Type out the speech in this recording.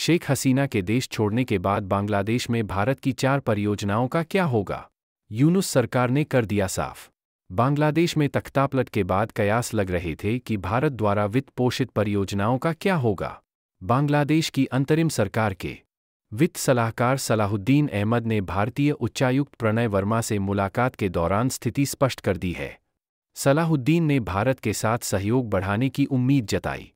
शेख हसीना के देश छोड़ने के बाद बांग्लादेश में भारत की चार परियोजनाओं का क्या होगा यूनुस सरकार ने कर दिया साफ बांग्लादेश में तख्तापलट के बाद कयास लग रहे थे कि भारत द्वारा वित्त पोषित परियोजनाओं का क्या होगा बांग्लादेश की अंतरिम सरकार के वित्त सलाहकार सलाहुद्दीन अहमद ने भारतीय उच्चायुक्त प्रणय वर्मा से मुलाकात के दौरान स्थिति स्पष्ट कर दी है सलाहुद्दीन ने भारत के साथ सहयोग बढ़ाने की उम्मीद जताई